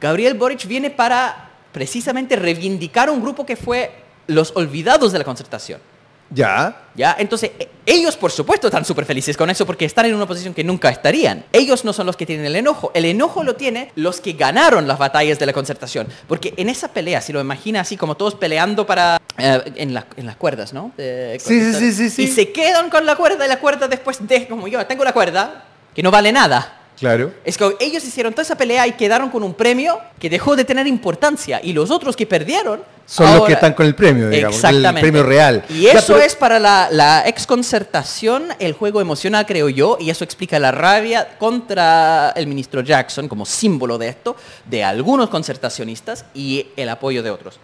Gabriel Boric viene para precisamente reivindicar un grupo que fue los olvidados de la concertación. Ya. Ya, entonces e, ellos por supuesto están súper felices con eso porque están en una posición que nunca estarían. Ellos no son los que tienen el enojo, el enojo lo tienen los que ganaron las batallas de la concertación. Porque en esa pelea, si lo imagina así como todos peleando para... Eh, en, las cuerdas, ¿no? sí, sí, sí, sí, Y se quedan con la cuerda y la cuerda después de, como yo, tengo la cuerda, que no vale nada. Claro. Es que ellos hicieron toda esa pelea y quedaron con un premio que dejó de tener importancia y los otros que perdieron son los que están con el premio, digamos, el premio real. Y eso es para la, la, exconcertación, el juego emocional, creo yo, y eso explica la rabia contra el ministro Jackson como símbolo de esto, de algunos concertacionistas y el apoyo de otros.